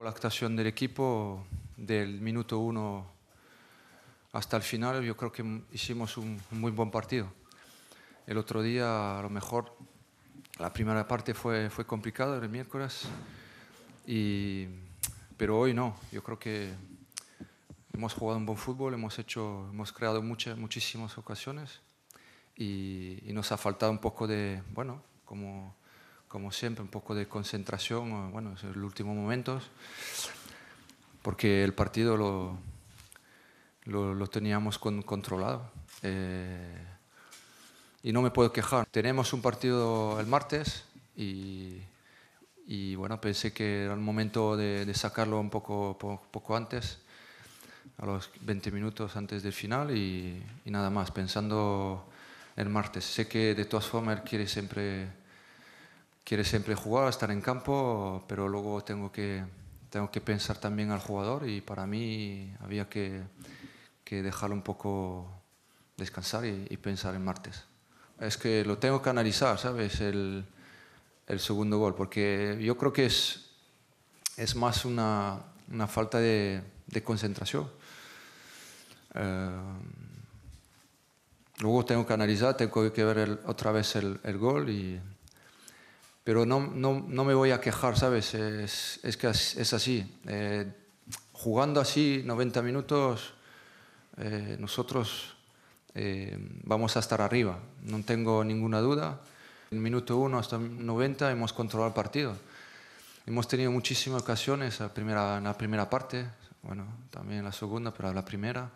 La actuación del equipo del minuto uno hasta el final, yo creo que hicimos un, muy buen partido. El otro día, a lo mejor, la primera parte fue, fue complicada, el miércoles, y, pero hoy no. Yo creo que hemos jugado un buen fútbol, hemos, hecho, hemos creado muchas, muchísimas ocasiones y, y nos ha faltado un poco de, bueno, como como siempre, un poco de concentración, bueno, es los últimos momentos, porque el partido lo, lo, teníamos controlado. Eh, y no me puedo quejar. Tenemos un partido el martes y, y bueno, pensé que era el momento de, sacarlo un poco, poco, antes, a los 20 minutos antes del final y, y nada más, pensando el martes. Sé que de todas formas quiere siempre quiere siempre jugar, estar en campo, pero luego tengo que, tengo que pensar también al jugador y para mí había que, que dejarlo un poco descansar y, pensar en martes. Es que lo tengo que analizar, ¿sabes? El, el segundo gol, porque yo creo que es, es más una, una falta de, concentración. Eh, luego tengo que analizar, tengo que ver otra vez el, el gol y, pero no, no, no me voy a quejar, ¿sabes? Es, es que es, así. Eh, jugando así 90 minutos, eh, nosotros eh, vamos a estar arriba, no tengo ninguna duda. El minuto 1 hasta 90 hemos controlado el partido. Hemos tenido muchísimas ocasiones la primera, en la primera parte, bueno, también en la segunda, pero en la primera.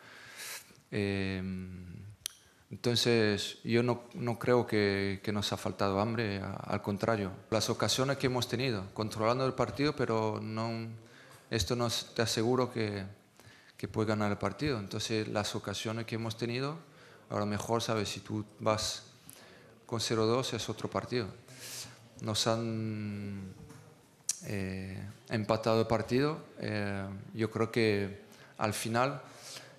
Entonces, yo no, no creo que, nos ha faltado hambre, al contrario. Las ocasiones que hemos tenido, controlando el partido, pero no, esto no te aseguro que, que puede ganar el partido. Entonces, las ocasiones que hemos tenido, a lo mejor, sabes, si tú vas con 0-2 es otro partido. Nos han eh, empatado el partido. Eh, yo creo que al final,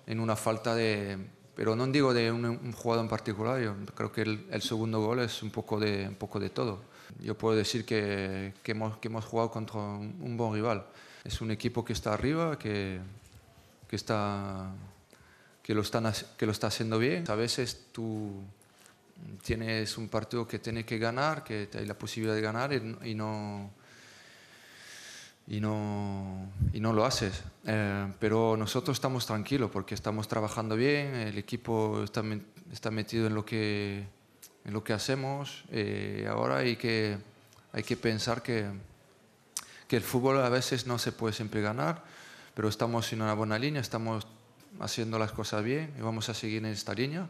en una falta de pero no digo de un, jugador en particular, yo creo que el, segundo gol es un poco de, un poco de todo. Yo puedo decir que, que, hemos, que hemos, jugado contra un, buen rival. Es un equipo que está arriba, que, que está, lo, están, que lo está haciendo bien. A veces tú tienes un partido que tienes que ganar, que hay la posibilidad de ganar y no y no, y no lo haces. Eh, pero nosotros estamos tranquilos porque estamos trabajando bien, el equipo está, está metido en lo que, en lo que hacemos. Eh, ahora hay que, hay que pensar que, que el fútbol a veces no se puede siempre ganar, pero estamos en una buena línea, estamos haciendo las cosas bien y vamos a seguir en esta línea.